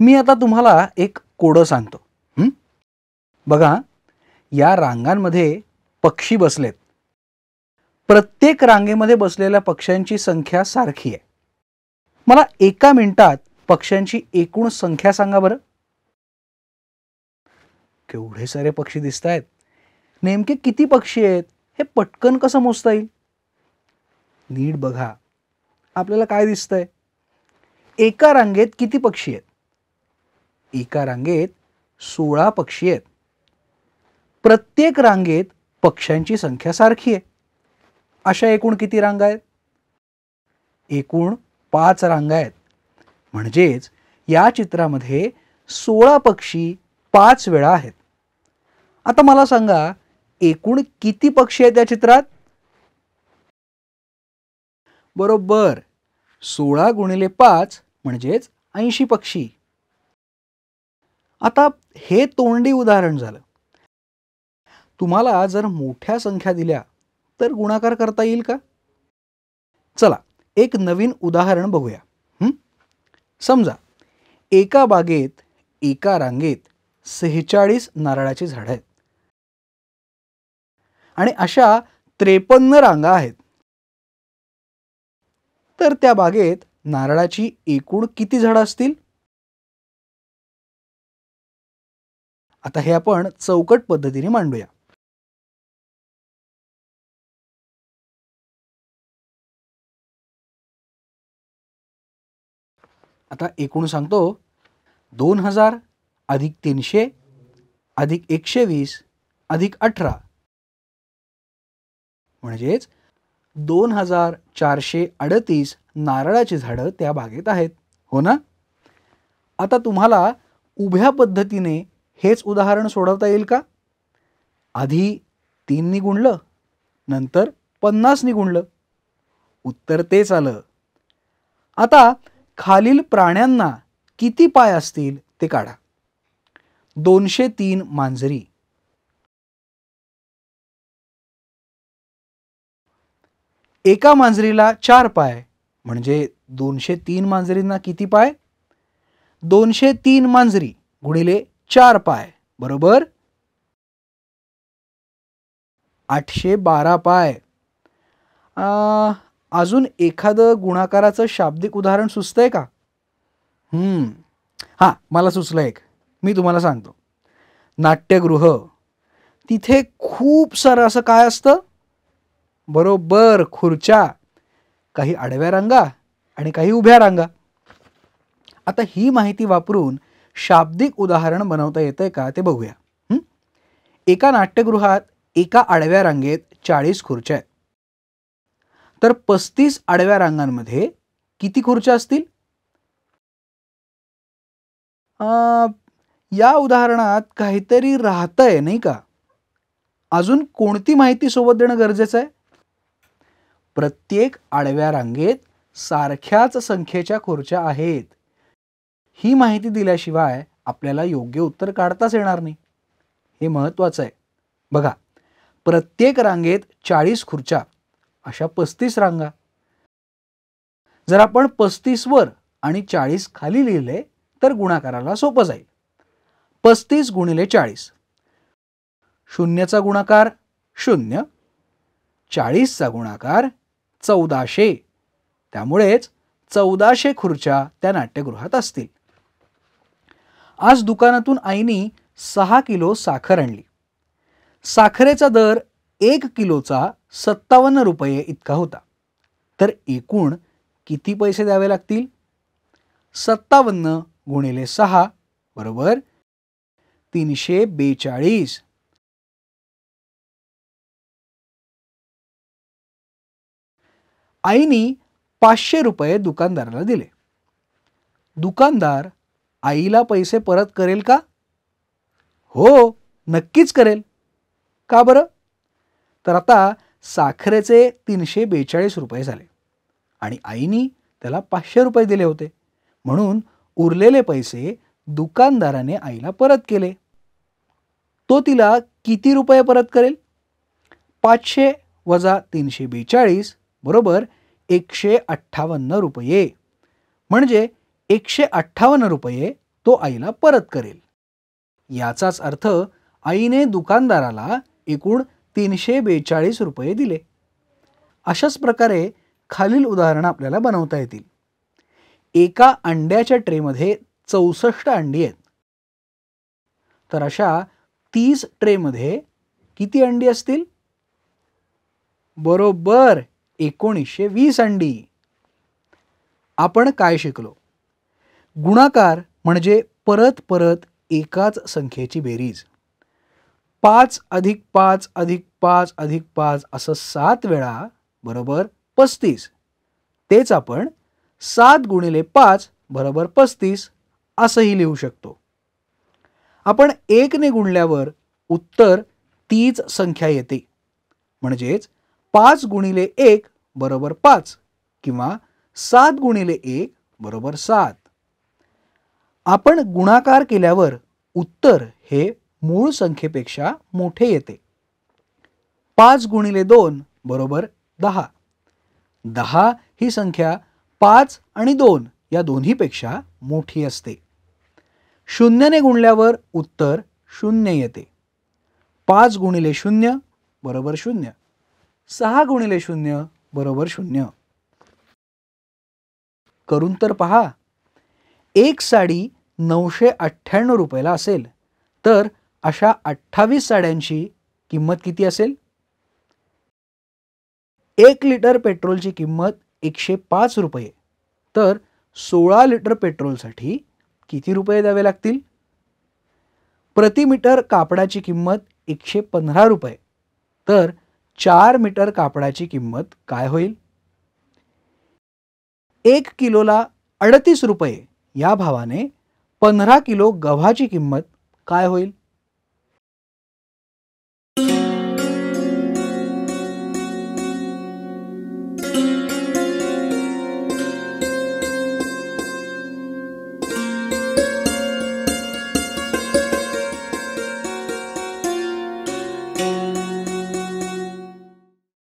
मी आता तुम्हाला एक कोडं सांगतो बघा या रांगांमध्ये पक्षी बसलेत प्रत्येक रांगेमध्ये बसलेल्या पक्ष्यांची संख्या सारखी आहे मला एका मिनिटात पक्ष्यांची एकूण संख्या सांगा बरं केवढे सारे पक्षी दिसत आहेत नेमके किती पक्षी आहेत हे पटकन कसं मोजता येईल नीट बघा आपल्याला काय दिसतंय एका रांगेत किती पक्षी आहेत एका रांगेत सोळा पक्षी आहेत प्रत्येक रांगेत पक्ष्यांची संख्या सारखी आहे अशा एकूण किती रांगा आहेत एकूण पाच रांगा आहेत म्हणजेच या चित्रामध्ये सोळा पक्षी पाच वेळा आहेत आता मला सांगा एकूण किती पक्षी आहेत या चित्रात बरोबर सोळा गुणिले पाच म्हणजेच ऐंशी पक्षी आता हे तोंडी उदाहरण झालं तुम्हाला जर मोठ्या संख्या दिल्या तर गुणाकार करता येईल का चला एक नवीन उदाहरण बघूया समजा एका बागेत एका रांगेत सेहेचाळीस नारळाची झाड आहेत आणि अशा त्रेपन्न रांगा आहेत तर त्या बागेत नारळाची एकूण किती झाडं असतील आता हे आपण चौकट पद्धतीने मांडूया आता एकूण सांगतो दोन हजार अधिक तीनशे अधिक एकशे वीस अधिक अठरा म्हणजेच दोन हजार चारशे अडतीस नारळाची झाडं त्या बागेत आहेत हो ना आता तुम्हाला उभ्या पद्धतीने हेच उदाहरण सोडवता येईल का आधी तीन गुणलं नंतर पन्नास गुणलं उत्तर तेच आलं आता खालील प्राण्यांना किती पाय असतील ते काढा दोनशे तीन मांजरी एका मांजरीला चार पाय म्हणजे दोनशे तीन मांजरींना किती पाय दोनशे तीन मांजरी गुणिले चार पाय बरोबर आठशे बारा पाय अजून एखादं गुणाकाराचं शाब्दिक उदाहरण सुचतंय का हां मला सुचलं एक मी तुम्हाला सांगतो नाट्यगृह तिथे खूप सारं असं काय असतं बरोबर खुर्च्या काही आडव्या रांगा आणि काही उभ्या रांगा आता ही माहिती वापरून शाब्दिक उदाहरण बनवता येतं का ते बघूया एका नाट्यगृहात एका आडव्या रांगेत चाळीस खुर्च्या आहेत तर पस्तीस आडव्या रांगांमध्ये किती खुर्च्या असतील या उदाहरणात काहीतरी राहतंय नाही का अजून कोणती माहिती सोबत देणं गरजेचं आहे प्रत्येक आडव्या रांगेत सारख्याच संख्येच्या खुर्च्या आहेत ही माहिती दिल्याशिवाय आपल्याला योग्य उत्तर काढताच येणार नाही हे महत्त्वाचं आहे बघा प्रत्येक रांगेत चाळीस खुर्च्या अशा पस्तीस रांगा जर आपण वर आणि चाळीस खाली लिहिले तर गुणाकाराला सोपं जाईल पस्तीस गुणिले चाळीस शून्यचा गुणाकार शून्य चाळीसचा गुणाकार चौदाशे त्यामुळेच चौदाशे खुर्च्या त्या नाट्यगृहात असतील आज दुकानातून आईनी सहा किलो साखर आणली साखरेचा दर एक किलोचा सत्तावन्न रुपये इतका होता तर एकूण किती पैसे द्यावे लागतील सत्तावन्न गुणिले सहा बरोबर तीनशे बेचाळीस आईनी पाचशे रुपये दुकानदाराला दिले दुकानदार आईला पैसे परत करेल का हो नक्कीच करेल का बरं तर आता साखरेचे तीनशे बेचाळीस रुपये झाले आणि आईनी त्याला पाचशे रुपये दिले होते म्हणून उरलेले पैसे दुकानदाराने आईला परत केले तो तिला किती रुपये परत करेल पाचशे वजा तीनशे बेचाळीस बरोबर एकशे अठ्ठावन्न रुपये म्हणजे एकशे अठ्ठावन्न रुपये तो आईला परत करेल याचाच अर्थ आईने दुकानदाराला एकूण तीनशे बेचाळीस रुपये दिले अशाच प्रकारे खालील उदाहरणं आपल्याला बनवता येतील एका अंड्याच्या ट्रेमध्ये चौसष्ट अंडी आहेत तर अशा तीस ट्रेमध्ये किती अंडी असतील बरोबर एकोणीसशे वीस अंडी आपण काय शिकलो गुणाकार म्हणजे परत परत एकाच संख्येची बेरीज पाच अधिक पाच अधिक पाच अधिक पाच असं सात वेळा बरोबर पस्तीस तेच आपण सात गुणिले पाच बरोबर पस्तीस असंही लिहू शकतो आपण एकने गुणल्यावर उत्तर तीच संख्या येते म्हणजेच पाच गुणिले एक बरोबर पाच किंवा सात गुणिले एक बरोबर सात आपण गुणाकार केल्यावर उत्तर हे मूळ संख्येपेक्षा मोठे येते पाच गुणिले दोन बरोबर दहा दहा ही संख्या पाच आणि दोन या दोन्हीपेक्षा मोठी असते शून्यने गुणल्यावर उत्तर शून्य येते पाच गुणिले शून्य बरोबर शून्य सहा गुणिले शून्य बरोबर शून्य करून तर पहा एक साडी नऊशे अठ्ठ्याण्णव रुपयाला असेल तर अशा अठ्ठावीस साड्यांची किंमत किती असेल एक लिटर पेट्रोलची किंमत एकशे पाच रुपये तर सोळा लिटर पेट्रोलसाठी किती रुपये द्यावे लागतील प्रति मीटर कापडाची किंमत एकशे पंधरा रुपये तर चार मीटर कापडाची किंमत काय होईल एक किलोला अडतीस रुपये या भावाने पंधरा किलो गव्हाची किंमत काय होईल